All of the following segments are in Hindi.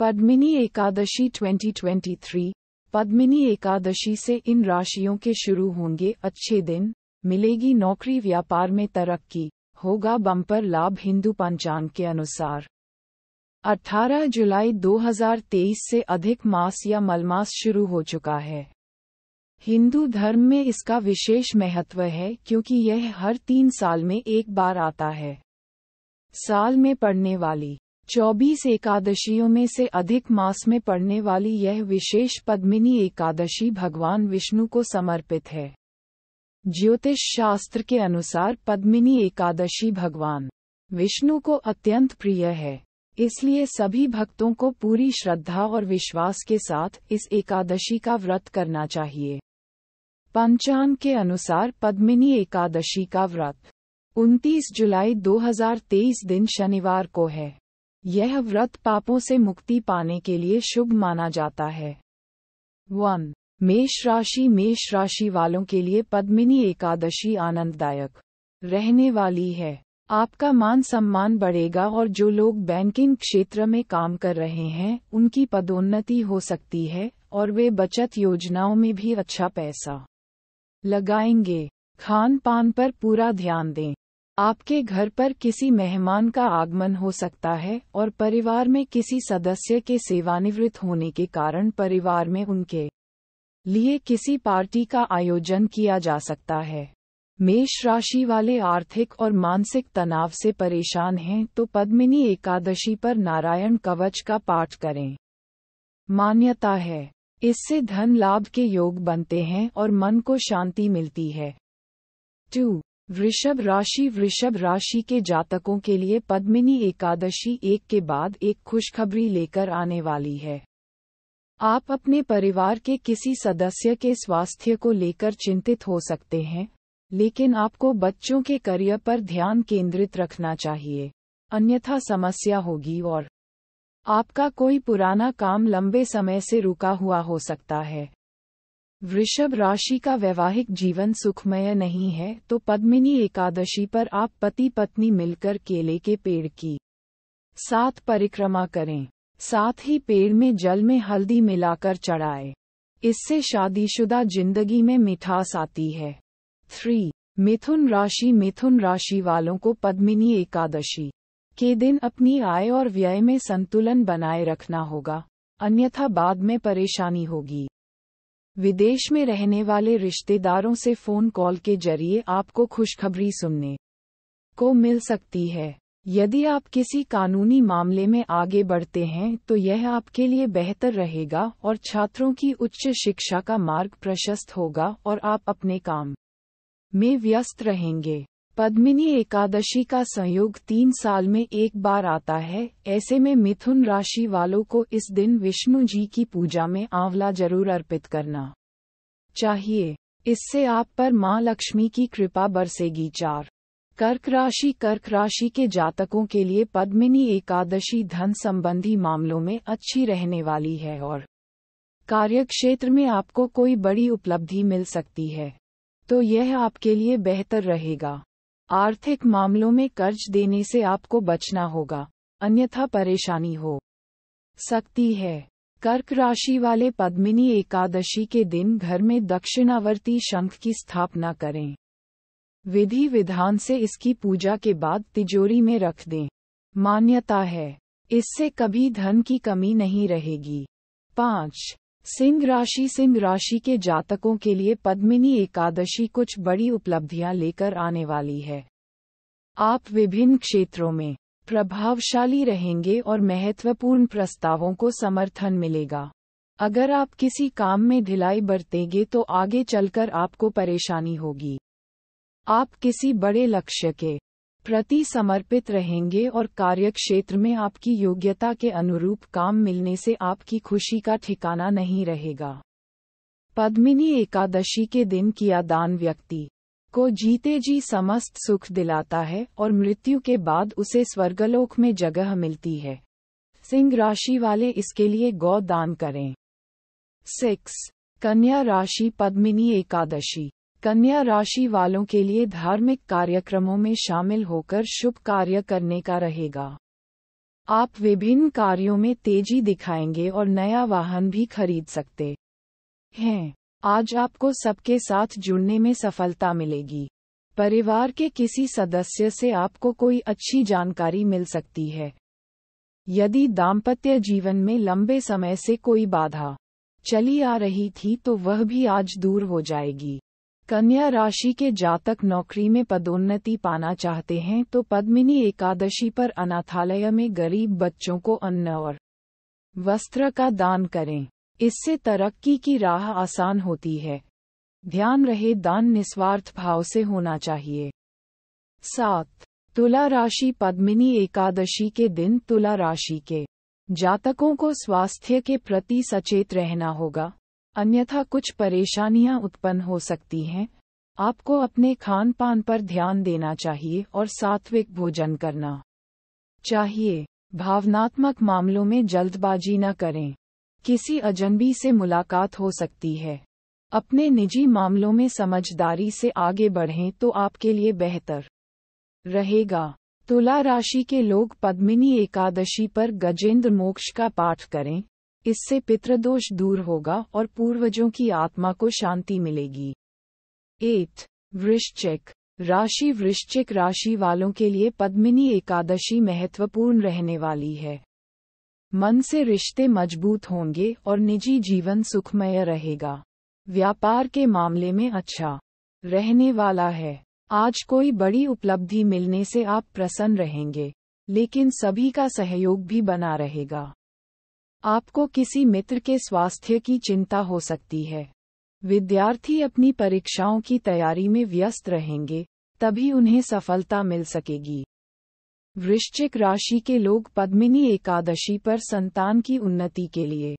पद्मिनी एकादशी 2023 पद्मिनी एकादशी से इन राशियों के शुरू होंगे अच्छे दिन मिलेगी नौकरी व्यापार में तरक्की होगा बम्पर लाभ हिंदू पंचांग के अनुसार 18 जुलाई 2023 से अधिक मास या मलमास शुरू हो चुका है हिंदू धर्म में इसका विशेष महत्व है क्योंकि यह हर तीन साल में एक बार आता है साल में पड़ने वाली चौबीस एकादशियों में से अधिक मास में पड़ने वाली यह विशेष पद्मिनी एकादशी भगवान विष्णु को समर्पित है ज्योतिष शास्त्र के अनुसार पद्मिनी एकादशी भगवान विष्णु को अत्यंत प्रिय है इसलिए सभी भक्तों को पूरी श्रद्धा और विश्वास के साथ इस एकादशी का व्रत करना चाहिए पंचांग के अनुसार पद्मिनी एकादशी का व्रत 29 जुलाई 2023 दिन शनिवार को है यह व्रत पापों से मुक्ति पाने के लिए शुभ माना जाता है वन मेष राशि मेष राशि वालों के लिए पद्मिनी एकादशी आनंददायक रहने वाली है आपका मान सम्मान बढ़ेगा और जो लोग बैंकिंग क्षेत्र में काम कर रहे हैं उनकी पदोन्नति हो सकती है और वे बचत योजनाओं में भी अच्छा पैसा लगाएंगे खान पान पर पूरा ध्यान दें आपके घर पर किसी मेहमान का आगमन हो सकता है और परिवार में किसी सदस्य के सेवानिवृत्त होने के कारण परिवार में उनके लिए किसी पार्टी का आयोजन किया जा सकता है मेष राशि वाले आर्थिक और मानसिक तनाव से परेशान हैं तो पद्मिनी एकादशी पर नारायण कवच का पाठ करें मान्यता है इससे धन लाभ के योग बनते हैं और मन को शांति मिलती है टू वृषभ राशि वृषभ राशि के जातकों के लिए पद्मिनी एकादशी एक के बाद एक खुशखबरी लेकर आने वाली है आप अपने परिवार के किसी सदस्य के स्वास्थ्य को लेकर चिंतित हो सकते हैं लेकिन आपको बच्चों के करियर पर ध्यान केंद्रित रखना चाहिए अन्यथा समस्या होगी और आपका कोई पुराना काम लंबे समय से रुका हुआ हो सकता है वृषभ राशि का वैवाहिक जीवन सुखमय नहीं है तो पद्मिनी एकादशी पर आप पति पत्नी मिलकर केले के पेड़ की साथ परिक्रमा करें साथ ही पेड़ में जल में हल्दी मिलाकर चढ़ाए इससे शादीशुदा जिंदगी में मिठास आती है थ्री मिथुन राशि मिथुन राशि वालों को पद्मिनी एकादशी के दिन अपनी आय और व्यय में संतुलन बनाए रखना होगा अन्यथा बाद में परेशानी होगी विदेश में रहने वाले रिश्तेदारों से फोन कॉल के जरिए आपको खुशखबरी सुनने को मिल सकती है यदि आप किसी कानूनी मामले में आगे बढ़ते हैं तो यह आपके लिए बेहतर रहेगा और छात्रों की उच्च शिक्षा का मार्ग प्रशस्त होगा और आप अपने काम में व्यस्त रहेंगे पद्मिनी एकादशी का संयोग तीन साल में एक बार आता है ऐसे में मिथुन राशि वालों को इस दिन विष्णु जी की पूजा में आंवला जरूर अर्पित करना चाहिए इससे आप पर मां लक्ष्मी की कृपा बरसेगी चार कर्क राशि कर्क राशि के जातकों के लिए पद्मिनी एकादशी धन संबंधी मामलों में अच्छी रहने वाली है और कार्यक्षेत्र में आपको कोई बड़ी उपलब्धि मिल सकती है तो यह आपके लिए बेहतर रहेगा आर्थिक मामलों में कर्ज देने से आपको बचना होगा अन्यथा परेशानी हो सकती है कर्क राशि वाले पद्मिनी एकादशी के दिन घर में दक्षिणावर्ती शंख की स्थापना करें विधि विधान से इसकी पूजा के बाद तिजोरी में रख दें मान्यता है इससे कभी धन की कमी नहीं रहेगी पाँच सिंह राशि सिंह राशि के जातकों के लिए पद्मिनी एकादशी कुछ बड़ी उपलब्धियां लेकर आने वाली है आप विभिन्न क्षेत्रों में प्रभावशाली रहेंगे और महत्वपूर्ण प्रस्तावों को समर्थन मिलेगा अगर आप किसी काम में ढिलाई बरतेंगे तो आगे चलकर आपको परेशानी होगी आप किसी बड़े लक्ष्य के प्रति समर्पित रहेंगे और कार्यक्षेत्र में आपकी योग्यता के अनुरूप काम मिलने से आपकी खुशी का ठिकाना नहीं रहेगा पद्मिनी एकादशी के दिन किया दान व्यक्ति को जीते जी समस्त सुख दिलाता है और मृत्यु के बाद उसे स्वर्गलोक में जगह मिलती है सिंह राशि वाले इसके लिए गौ दान करें सिक्स कन्या राशि पद्मिनी एकादशी कन्या राशि वालों के लिए धार्मिक कार्यक्रमों में शामिल होकर शुभ कार्य करने का रहेगा आप विभिन्न कार्यों में तेजी दिखाएंगे और नया वाहन भी खरीद सकते हैं आज आपको सबके साथ जुड़ने में सफलता मिलेगी परिवार के किसी सदस्य से आपको कोई अच्छी जानकारी मिल सकती है यदि दाम्पत्य जीवन में लंबे समय से कोई बाधा चली आ रही थी तो वह भी आज दूर हो जाएगी कन्या राशि के जातक नौकरी में पदोन्नति पाना चाहते हैं तो पद्मिनी एकादशी पर अनाथालय में गरीब बच्चों को अन्न और वस्त्र का दान करें इससे तरक्की की राह आसान होती है ध्यान रहे दान निस्वार्थ भाव से होना चाहिए सात तुला राशि पद्मिनी एकादशी के दिन तुला राशि के जातकों को स्वास्थ्य के प्रति सचेत रहना होगा अन्यथा कुछ परेशानियां उत्पन्न हो सकती हैं आपको अपने खान पान पर ध्यान देना चाहिए और सात्विक भोजन करना चाहिए भावनात्मक मामलों में जल्दबाजी न करें किसी अजनबी से मुलाकात हो सकती है अपने निजी मामलों में समझदारी से आगे बढ़ें तो आपके लिए बेहतर रहेगा तुला राशि के लोग पद्मिनी एकादशी पर गजेंद्र मोक्ष का पाठ करें इससे पितृदोष दूर होगा और पूर्वजों की आत्मा को शांति मिलेगी एट वृश्चिक राशि वृश्चिक राशि वालों के लिए पद्मिनी एकादशी महत्वपूर्ण रहने वाली है मन से रिश्ते मजबूत होंगे और निजी जीवन सुखमय रहेगा व्यापार के मामले में अच्छा रहने वाला है आज कोई बड़ी उपलब्धि मिलने से आप प्रसन्न रहेंगे लेकिन सभी का सहयोग भी बना रहेगा आपको किसी मित्र के स्वास्थ्य की चिंता हो सकती है विद्यार्थी अपनी परीक्षाओं की तैयारी में व्यस्त रहेंगे तभी उन्हें सफलता मिल सकेगी वृश्चिक राशि के लोग पद्मिनी एकादशी पर संतान की उन्नति के लिए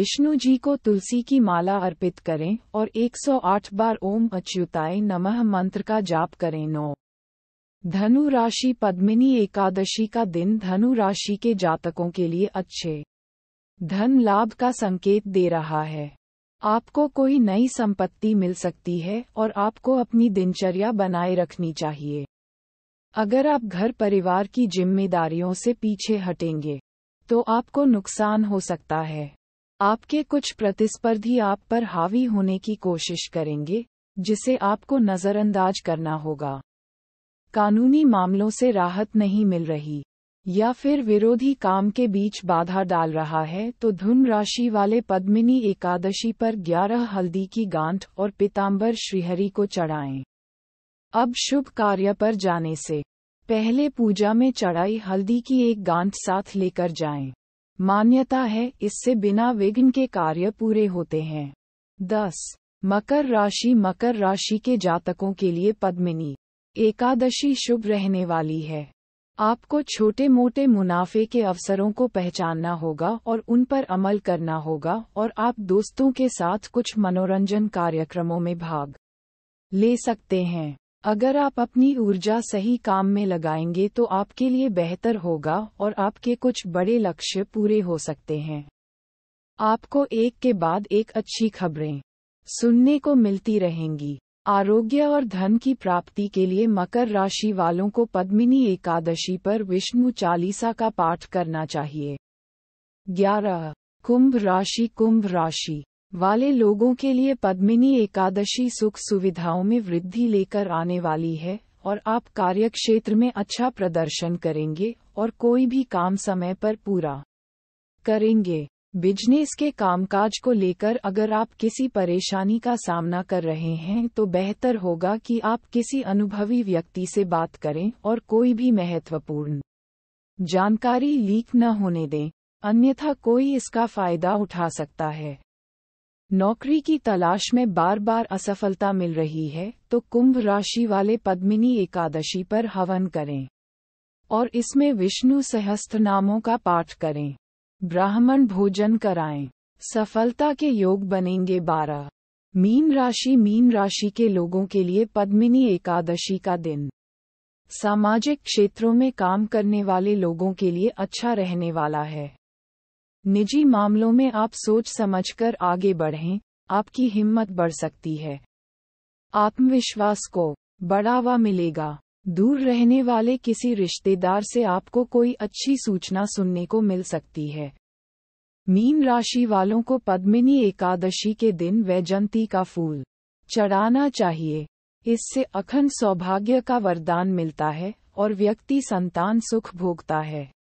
विष्णु जी को तुलसी की माला अर्पित करें और 108 बार ओम अच्युताय नमः मंत्र का जाप करें नौ धनु राशि पद्मिनी एकादशी का दिन धनु राशि के जातकों के लिए अच्छे धन लाभ का संकेत दे रहा है आपको कोई नई संपत्ति मिल सकती है और आपको अपनी दिनचर्या बनाए रखनी चाहिए अगर आप घर परिवार की जिम्मेदारियों से पीछे हटेंगे तो आपको नुकसान हो सकता है आपके कुछ प्रतिस्पर्धी आप पर हावी होने की कोशिश करेंगे जिसे आपको नज़रअंदाज करना होगा कानूनी मामलों से राहत नहीं मिल रही या फिर विरोधी काम के बीच बाधा डाल रहा है तो धुन राशि वाले पद्मिनी एकादशी पर ग्यारह हल्दी की गांठ और पिताम्बर श्रीहरि को चढ़ाएं। अब शुभ कार्य पर जाने से पहले पूजा में चढ़ाई हल्दी की एक गांठ साथ लेकर जाएं। मान्यता है इससे बिना विघ्न के कार्य पूरे होते हैं दस मकर राशि मकर राशि के जातकों के लिए पद्मिनी एकादशी शुभ रहने वाली है आपको छोटे मोटे मुनाफे के अवसरों को पहचानना होगा और उन पर अमल करना होगा और आप दोस्तों के साथ कुछ मनोरंजन कार्यक्रमों में भाग ले सकते हैं अगर आप अपनी ऊर्जा सही काम में लगाएंगे तो आपके लिए बेहतर होगा और आपके कुछ बड़े लक्ष्य पूरे हो सकते हैं आपको एक के बाद एक अच्छी खबरें सुनने को मिलती रहेंगी आरोग्य और धन की प्राप्ति के लिए मकर राशि वालों को पद्मिनी एकादशी पर विष्णु चालीसा का पाठ करना चाहिए ग्यारह कुंभ राशि कुंभ राशि वाले लोगों के लिए पद्मिनी एकादशी सुख सुविधाओं में वृद्धि लेकर आने वाली है और आप कार्यक्षेत्र में अच्छा प्रदर्शन करेंगे और कोई भी काम समय पर पूरा करेंगे बिजनेस के कामकाज को लेकर अगर आप किसी परेशानी का सामना कर रहे हैं तो बेहतर होगा कि आप किसी अनुभवी व्यक्ति से बात करें और कोई भी महत्वपूर्ण जानकारी लीक न होने दें अन्यथा कोई इसका फायदा उठा सकता है नौकरी की तलाश में बार बार असफलता मिल रही है तो कुंभ राशि वाले पद्मिनी एकादशी पर हवन करें और इसमें विष्णु सहस्त्र नामों का पाठ करें ब्राह्मण भोजन कराएं सफलता के योग बनेंगे बारह मीन राशि मीन राशि के लोगों के लिए पद्मिनी एकादशी का दिन सामाजिक क्षेत्रों में काम करने वाले लोगों के लिए अच्छा रहने वाला है निजी मामलों में आप सोच समझकर आगे बढ़ें आपकी हिम्मत बढ़ सकती है आत्मविश्वास को बढ़ावा मिलेगा दूर रहने वाले किसी रिश्तेदार से आपको कोई अच्छी सूचना सुनने को मिल सकती है मीन राशि वालों को पद्मिनी एकादशी के दिन वैजंती का फूल चढ़ाना चाहिए इससे अखंड सौभाग्य का वरदान मिलता है और व्यक्ति संतान सुख भोगता है